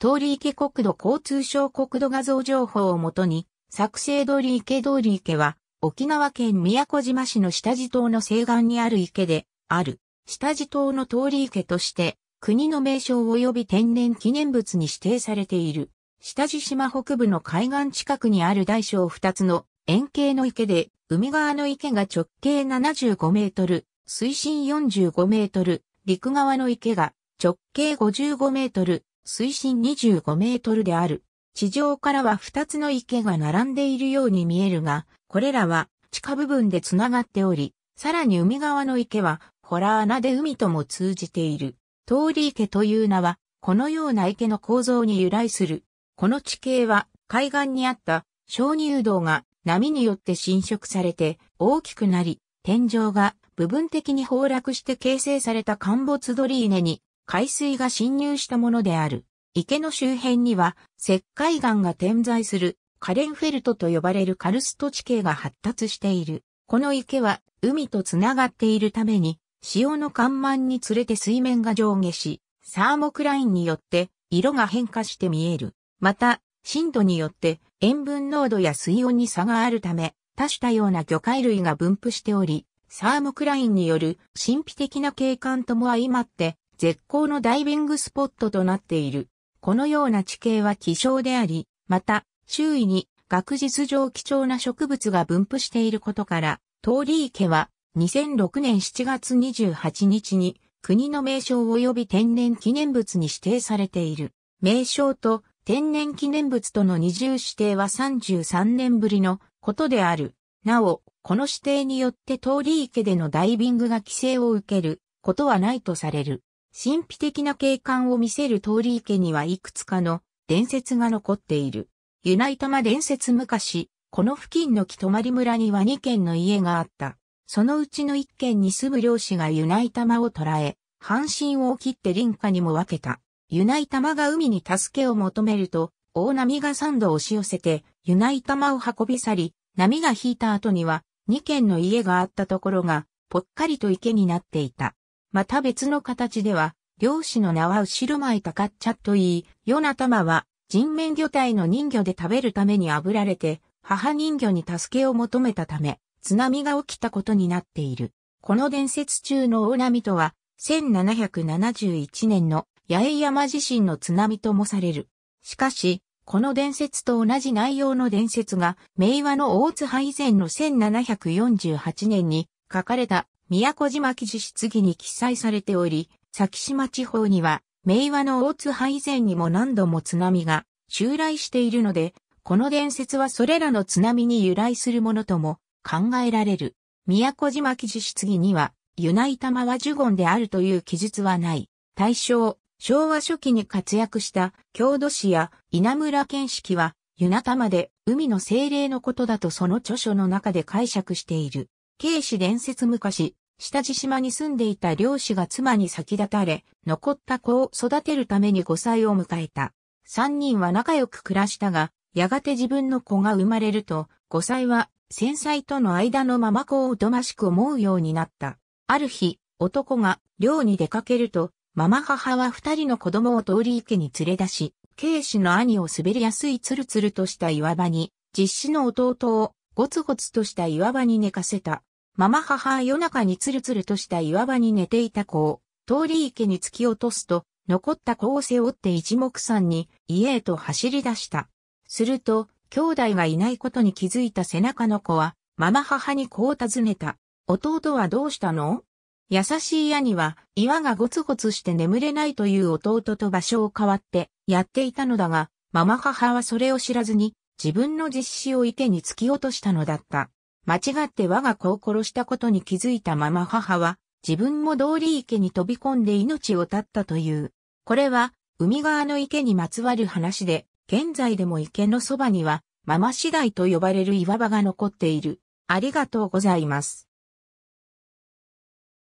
通り池国土交通省国土画像情報をもとに、作成通り池通り池は、沖縄県宮古島市の下地島の西岸にある池で、ある、下地島の通り池として、国の名称及び天然記念物に指定されている。下地島北部の海岸近くにある大小2つの円形の池で、海側の池が直径75メートル、水深45メートル、陸側の池が直径55メートル、水深25メートルである。地上からは2つの池が並んでいるように見えるが、これらは地下部分で繋がっており、さらに海側の池は、ホラー穴で海とも通じている。通り池という名は、このような池の構造に由来する。この地形は、海岸にあった鍾乳洞が波によって侵食されて大きくなり、天井が部分的に崩落して形成された陥没鳥稲に海水が侵入したものである。池の周辺には石灰岩が点在するカレンフェルトと呼ばれるカルスト地形が発達している。この池は海とつながっているために潮の干満につれて水面が上下し、サーモクラインによって色が変化して見える。また、深度によって塩分濃度や水温に差があるため、多種多様な魚介類が分布しており、サーモクラインによる神秘的な景観とも相まって、絶好のダイビングスポットとなっている。このような地形は希少であり、また、周囲に学術上貴重な植物が分布していることから、通り池は2006年7月28日に国の名称及び天然記念物に指定されている。名称と天然記念物との二重指定は33年ぶりのことである。なお、この指定によって通り池でのダイビングが規制を受けることはないとされる。神秘的な景観を見せる通り池にはいくつかの伝説が残っている。ユナイタマ伝説昔、この付近の木泊村には2軒の家があった。そのうちの1軒に住む漁師がユナイタマを捕らえ、半身を切って林家にも分けた。ユナイタマが海に助けを求めると、大波が3度押し寄せて、ユナイタマを運び去り、波が引いた後には、2軒の家があったところが、ぽっかりと池になっていた。また別の形では、漁師の名は後ろ前たかっちゃと言い、世な玉は人面魚体の人魚で食べるために炙られて、母人魚に助けを求めたため、津波が起きたことになっている。この伝説中の大波とは、1771年の八重山地震の津波ともされる。しかし、この伝説と同じ内容の伝説が、明和の大津波以前の1748年に書かれた宮古島記事質議に記載されており、先島地方には、明和の大津波以前にも何度も津波が襲来しているので、この伝説はそれらの津波に由来するものとも考えられる。宮古島記事質疑には、ユナイタマはジュゴンであるという記述はない。大正、昭和初期に活躍した郷土史や稲村健式は、ユナタマで海の精霊のことだとその著書の中で解釈している。慶視伝説昔、下地島に住んでいた漁師が妻に先立たれ、残った子を育てるために5歳を迎えた。三人は仲良く暮らしたが、やがて自分の子が生まれると、5歳は戦災との間のまま子をおとしく思うようになった。ある日、男が漁に出かけると、ママ母は二人の子供を通り池に連れ出し、慶氏の兄を滑りやすいツルツルとした岩場に、実子の弟をゴツゴツとした岩場に寝かせた。ママ母夜中につるつるとした岩場に寝ていた子を、通り池に突き落とすと、残った子を背負って一目散に家へと走り出した。すると、兄弟がいないことに気づいた背中の子は、ママ母にこう尋ねた。弟はどうしたの優しい兄は、岩がゴツゴツして眠れないという弟と場所を変わってやっていたのだが、ママ母はそれを知らずに、自分の実施を池に突き落としたのだった。間違って我が子を殺したことに気づいたまま母は、自分も道理池に飛び込んで命を絶ったという。これは、海側の池にまつわる話で、現在でも池のそばには、ママ次第と呼ばれる岩場が残っている。ありがとうございます。